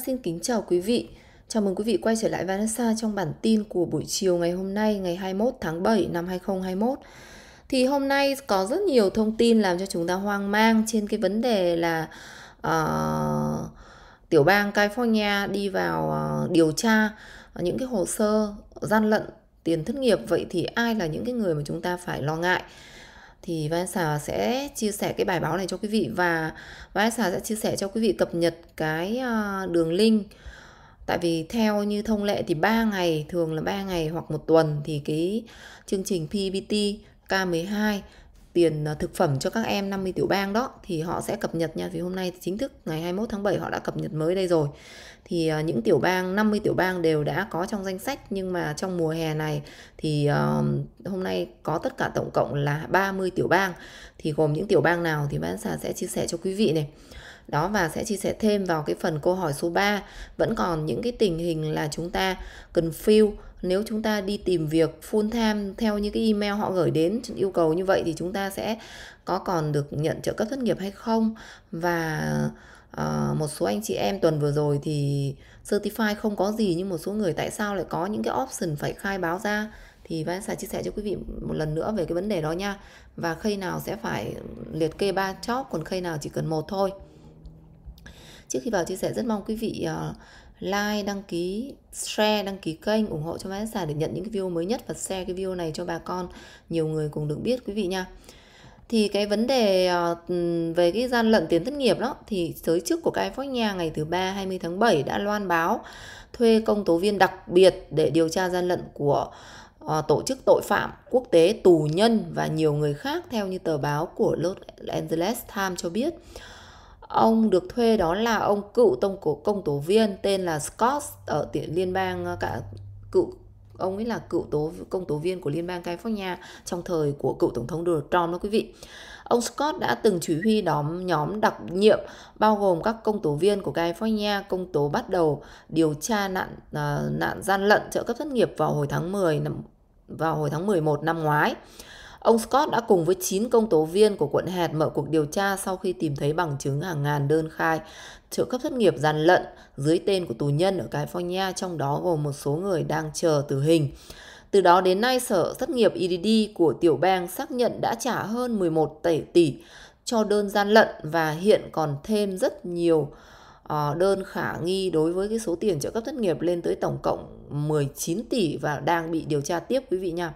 Xin kính chào quý vị. Chào mừng quý vị quay trở lại Vanessa trong bản tin của buổi chiều ngày hôm nay, ngày 21 tháng 7 năm 2021. Thì hôm nay có rất nhiều thông tin làm cho chúng ta hoang mang trên cái vấn đề là uh, tiểu bang California đi vào uh, điều tra những cái hồ sơ gian lận tiền thất nghiệp. Vậy thì ai là những cái người mà chúng ta phải lo ngại? thì Vanessa sẽ chia sẻ cái bài báo này cho quý vị và Vanessa sẽ chia sẻ cho quý vị cập nhật cái ờ, đường link tại vì theo như thông lệ thì 3 ngày thường là 3 ngày hoặc một tuần thì cái chương trình PBT K12 tiền ờ, thực phẩm cho các em 50 tiểu bang đó thì họ sẽ cập nhật nha vì hôm nay chính thức ngày 21 tháng 7 họ đã cập nhật mới đây rồi. Thì ờ, những tiểu bang 50 tiểu bang đều đã có trong danh sách nhưng mà trong mùa hè này thì ờ, hôm nay có tất cả tổng cộng là 30 tiểu bang. Thì gồm những tiểu bang nào thì bán xà sẽ chia sẻ cho quý vị này. Đó và sẽ chia sẻ thêm vào cái phần câu hỏi số 3 vẫn còn những cái tình hình là chúng ta cần fill nếu chúng ta đi tìm việc full time theo những cái email họ gửi đến yêu cầu như vậy thì chúng ta sẽ có còn được nhận trợ cấp thất nghiệp hay không và uh, một số anh chị em tuần vừa rồi thì certify không có gì nhưng một số người tại sao lại có những cái option phải khai báo ra thì Vanessa chia sẻ cho quý vị một lần nữa về cái vấn đề đó nha và khi nào sẽ phải liệt kê ba chóp còn khi nào chỉ cần một thôi trước khi vào chia sẻ rất mong quý vị uh, like, đăng ký, share, đăng ký kênh, ủng hộ cho Mai Giả để nhận những cái video mới nhất và share cái video này cho bà con nhiều người cùng được biết quý vị nha. Thì cái vấn đề ờ, về cái gian lận tiền thất nghiệp đó thì giới chức của California ngày thứ ba 20 tháng 7 đã loan báo thuê công tố viên đặc biệt để điều tra gian lận của ờ, tổ chức tội phạm quốc tế tù nhân và nhiều người khác theo như tờ báo của Los Angeles Times cho biết ông được thuê đó là ông cựu tông cổ công tố viên tên là Scott ở tiện liên bang ờ, cả cựu ông ấy là cựu tố công tố viên của liên bang California trong thời của cựu tổng thống Donald Trump đó quý vị. Ông Scott đã từng chỉ huy đóm nhóm đặc nhiệm bao gồm các công tố viên của California công tố bắt đầu điều tra nạn uh, nạn gian lận trợ cấp thất nghiệp vào hồi tháng 10 năm vào hồi tháng 11 năm ngoái. Ông Scott đã cùng với 9 công tố viên của quận hạt mở cuộc điều tra sau khi tìm thấy bằng chứng hàng ngàn đơn khai trợ cấp thất nghiệp gian lận dưới tên của tù nhân ở California, trong đó gồm một số người đang chờ tử hình. Từ đó đến nay, Sở Thất nghiệp EDD của tiểu bang xác nhận đã trả hơn 11 tỷ tỷ cho đơn gian lận và hiện còn thêm rất nhiều ờ, đơn khả nghi đối với cái số tiền trợ cấp thất nghiệp lên tới tổng cộng 19 tỷ và đang bị điều tra tiếp quý vị nha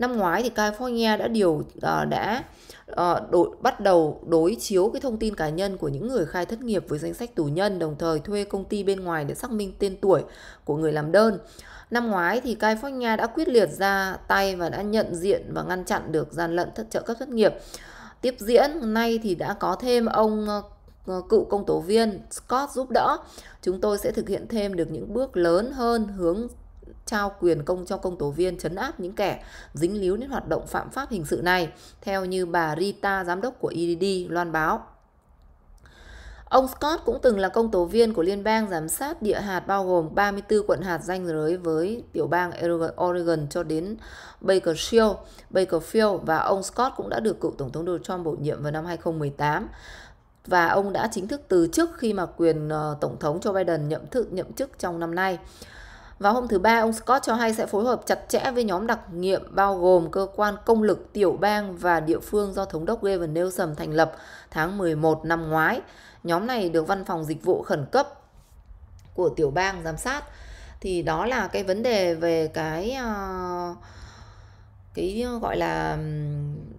năm ngoái thì California đã điều ờ, đã ờ, đổi, bắt đầu đối chiếu cái thông tin cá nhân của những người khai thất nghiệp với danh sách tù nhân đồng thời thuê công ty bên ngoài để xác minh tên tuổi của người làm đơn. Năm ngoái thì California đã quyết liệt ra tay và đã nhận diện và ngăn chặn được gian lận thất trợ cấp thất nghiệp. Tiếp diễn nay thì đã có thêm ông ờ, cựu công tố viên Scott giúp đỡ. Chúng tôi sẽ thực hiện thêm được những bước lớn hơn hướng trao quyền công cho công tố viên chấn áp những kẻ dính líu đến hoạt động phạm pháp hình sự này, theo như bà Rita, giám đốc của EDD, loan báo. Ông Scott cũng từng là công tố viên của liên bang giám sát địa hạt bao gồm 34 quận hạt danh giới với tiểu bang Oregon cho đến Bakersfield, Bakersfield và ông Scott cũng đã được cựu tổng thống Donald Trump bổ nhiệm vào năm 2018 và ông đã chính thức từ chức khi mà quyền ờ, tổng thống Joe Biden nhậm thức nhậm chức trong năm nay. Vào hôm thứ Ba, ông Scott cho hay sẽ phối hợp chặt chẽ với nhóm đặc nhiệm bao gồm cơ quan công lực tiểu bang và địa phương do Thống đốc Gavin Newsom thành lập tháng 11 năm ngoái. Nhóm này được Văn phòng Dịch vụ Khẩn cấp của tiểu bang giám sát. Thì đó là cái vấn đề về cái ờ, cái ờ, gọi là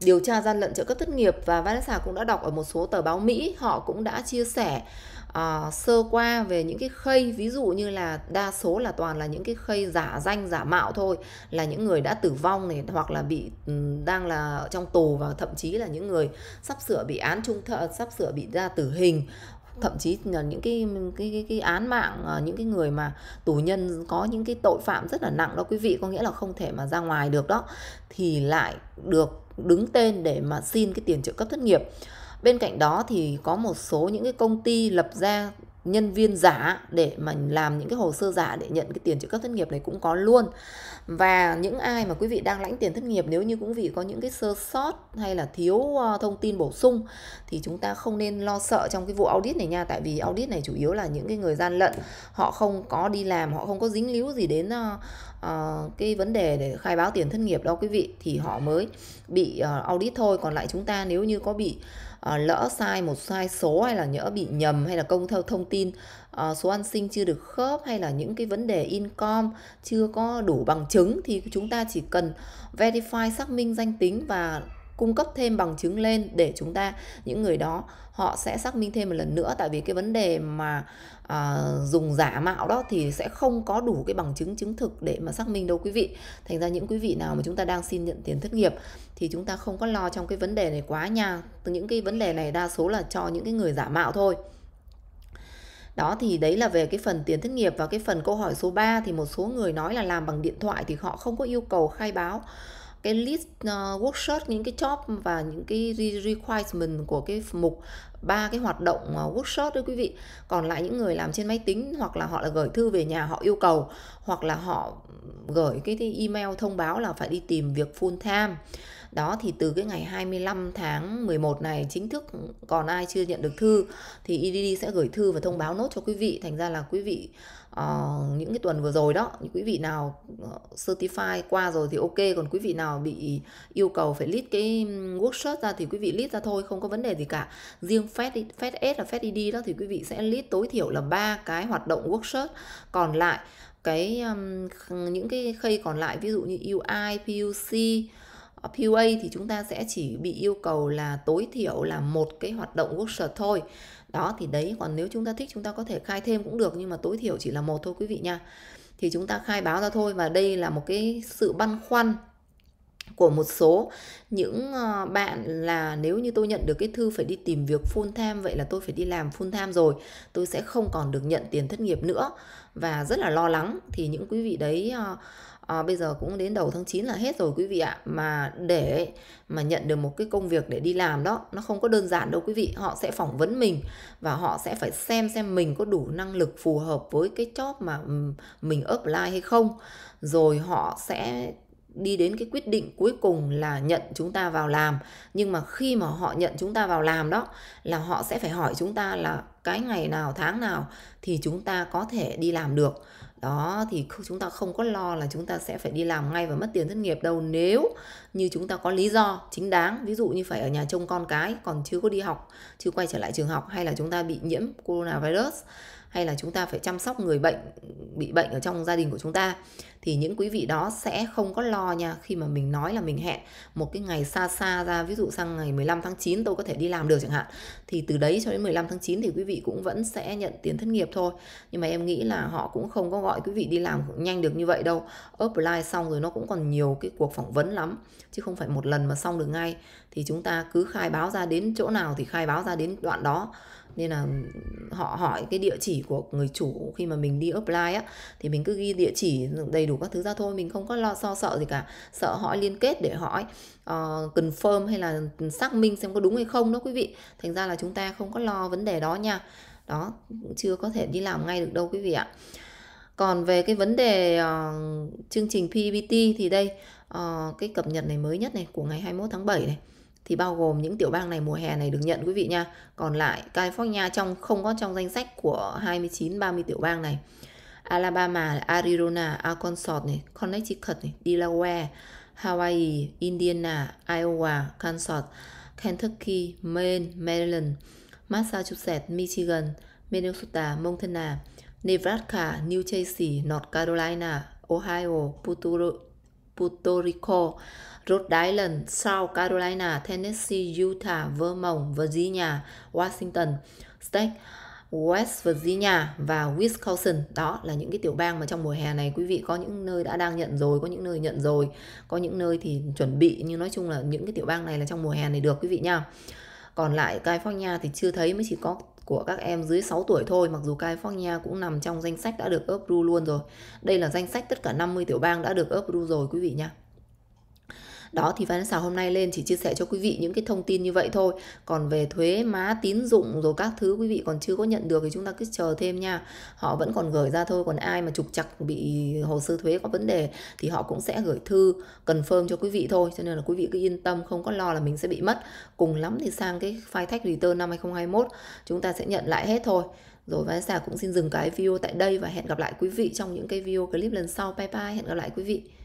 điều tra gian lận trợ cấp thất nghiệp và Vanessa cũng đã đọc ở một số tờ báo Mỹ, họ cũng đã chia sẻ uh, sơ qua về những cái khây ví dụ như là đa số là toàn là những cái khây giả danh giả mạo thôi là những người đã tử vong này hoặc là bị ừ, đang là trong tù và thậm chí là những người sắp sửa bị án trung thợ sắp sửa bị ra tử hình thậm chí là những cái cái cái, cái án mạng ờ, những cái người mà tù nhân có những cái tội phạm rất là nặng đó quý vị có nghĩa là không thể mà ra ngoài được đó thì lại được đứng tên để mà xin cái tiền trợ cấp thất nghiệp bên cạnh đó thì có một số những cái công ty lập ra nhân viên giả để mà làm những cái hồ sơ giả để nhận cái tiền trợ cấp thất nghiệp này cũng có luôn và những ai mà quý vị đang lãnh tiền thất nghiệp nếu như cũng vì có những cái sơ sót hay là thiếu ờ, thông tin bổ sung thì chúng ta không nên lo sợ trong cái vụ audit này nha tại vì audit này chủ yếu là những cái người gian lận họ không có đi làm họ không có dính líu gì đến uh, cái vấn đề để khai báo tiền thất nghiệp đâu quý vị thì họ mới bị uh, audit thôi còn lại chúng ta nếu như có bị à, lỡ sai một sai số hay là nhỡ bị nhầm hay là công theo thông tin à, số an sinh chưa được khớp hay là những cái vấn đề income chưa có đủ bằng chứng thì chúng ta chỉ cần verify xác minh danh tính và cung cấp thêm bằng chứng lên để chúng ta những người đó họ sẽ xác minh thêm một lần nữa tại vì cái vấn đề mà à, dùng giả mạo đó thì sẽ không có đủ cái bằng chứng chứng thực để mà xác minh đâu quý vị thành ra những quý vị nào mà chúng ta đang xin nhận tiền thất nghiệp thì chúng ta không có lo trong cái vấn đề này quá nha từ những cái vấn đề này đa số là cho những cái người giả mạo thôi đó thì đấy là về cái phần tiền thất nghiệp và cái phần câu hỏi số 3 thì một số người nói là làm bằng điện thoại thì họ không có yêu cầu khai báo cái list uh, workshop những cái job và những cái requirement của cái mục ba cái hoạt động uh, workshop đó quý vị còn lại những người làm trên máy tính hoặc là họ là gửi thư về nhà họ yêu cầu hoặc là họ gửi cái, cái email thông báo là phải đi tìm việc full time đó thì từ cái ngày 25 tháng 11 này chính thức còn ai chưa nhận được thư thì EDD sẽ gửi thư và thông báo nốt cho quý vị thành ra là quý vị uh, những cái tuần vừa rồi đó những quý vị nào ờ, certify qua rồi thì ok còn quý vị nào bị yêu cầu phải list cái workshop ra thì quý vị list ra thôi không có vấn đề gì cả riêng Fed Fed S là Fed ID đó thì quý vị sẽ list tối thiểu là ba cái hoạt động workshop còn lại cái um, những cái khay còn lại ví dụ như UI, PUC PUA thì chúng ta sẽ chỉ bị yêu cầu là tối thiểu là một cái hoạt động workshop thôi đó thì đấy còn nếu chúng ta thích chúng ta có thể khai thêm cũng được nhưng mà tối thiểu chỉ là một thôi quý vị nha thì chúng ta khai báo ra thôi và đây là một cái sự băn khoăn của một số những ờ, bạn là nếu như tôi nhận được cái thư phải đi tìm việc full time vậy là tôi phải đi làm full time rồi tôi sẽ không còn được nhận tiền thất nghiệp nữa và rất là lo lắng thì những quý vị đấy à, bây giờ cũng đến đầu tháng 9 là hết rồi quý vị ạ mà để mà nhận được một cái công việc để đi làm đó nó không có đơn giản đâu quý vị họ sẽ phỏng vấn mình và họ sẽ phải xem xem mình có đủ năng lực phù hợp với cái job mà ừ, mình apply hay không rồi họ sẽ đi đến cái quyết định cuối cùng là nhận chúng ta vào làm nhưng mà khi mà họ nhận chúng ta vào làm đó là họ sẽ phải hỏi chúng ta là cái ngày nào tháng nào thì chúng ta có thể đi làm được đó thì chúng ta không có lo là chúng ta sẽ phải đi làm ngay và mất tiền thất nghiệp đâu nếu như chúng ta có lý do chính đáng ví dụ như phải ở nhà trông con cái còn chưa có đi học chưa quay trở lại trường học hay là chúng ta bị nhiễm coronavirus hay là chúng ta phải chăm sóc người bệnh bị bệnh ở trong gia đình của chúng ta thì những quý vị đó sẽ không có lo nha khi mà mình nói là mình hẹn một cái ngày xa xa ra ví dụ sang ngày 15 tháng 9 tôi có thể đi làm được chẳng hạn thì từ đấy cho đến 15 tháng 9 thì quý vị cũng vẫn sẽ nhận tiền thất nghiệp thôi nhưng mà em nghĩ là họ cũng không có gọi quý vị đi làm nhanh được như vậy đâu apply xong rồi nó cũng còn nhiều cái cuộc phỏng vấn lắm chứ không phải một lần mà xong được ngay thì chúng ta cứ khai báo ra đến chỗ nào thì khai báo ra đến đoạn đó nên là họ hỏi cái địa chỉ của người chủ khi mà mình đi apply á thì mình cứ ghi địa chỉ đầy đủ các thứ ra thôi mình không có lo so sợ gì cả sợ họ liên kết để hỏi uh, confirm hay là xác minh xem có đúng hay không đó quý vị thành ra là chúng ta không có lo vấn đề đó nha đó chưa có thể đi làm ngay được đâu quý vị ạ còn về cái vấn đề uh, chương trình PPT thì đây uh, cái cập nhật này mới nhất này của ngày 21 tháng 7 này thì bao gồm những tiểu bang này mùa hè này được nhận quý vị nha. Còn lại California trong không có trong danh sách của 29 30 tiểu bang này. Alabama, Arizona, Arkansas này, Connecticut này, Delaware, Hawaii, Indiana, Iowa, Kansas, Kentucky, Maine, Maryland, Massachusetts, Michigan, Minnesota, Montana, Nebraska, New Jersey, North Carolina, Ohio, Puerto Puerto Rico, Rhode Island, South Carolina, Tennessee, Utah, Vermont, Virginia, Washington State, West Virginia và Wisconsin đó là những cái tiểu bang mà trong mùa hè này quý vị có những nơi đã đang nhận rồi có những nơi nhận rồi có những nơi thì chuẩn bị nhưng nói chung là những cái tiểu bang này là trong mùa hè này được quý vị nha còn lại California thì chưa thấy mới chỉ có của các em dưới 6 tuổi thôi, mặc dù California cũng nằm trong danh sách đã được ấp ru luôn rồi. Đây là danh sách tất cả 50 tiểu bang đã được ấp ru rồi quý vị nha. Đó thì Văn xào hôm nay lên chỉ chia sẻ cho quý vị những cái thông tin như vậy thôi. Còn về thuế má tín dụng rồi các thứ quý vị còn chưa có nhận được thì chúng ta cứ chờ thêm nha. Họ vẫn còn gửi ra thôi. Còn ai mà trục chặt bị hồ sơ thuế có vấn đề thì họ cũng sẽ gửi thư confirm cho quý vị thôi. Cho nên là quý vị cứ yên tâm không có lo là mình sẽ bị mất. Cùng lắm thì sang cái file tax return năm 2021 chúng ta sẽ nhận lại hết thôi. Rồi Vanessa cũng xin dừng cái video tại đây và hẹn gặp lại quý vị trong những cái video clip lần sau. Bye bye, hẹn gặp lại quý vị.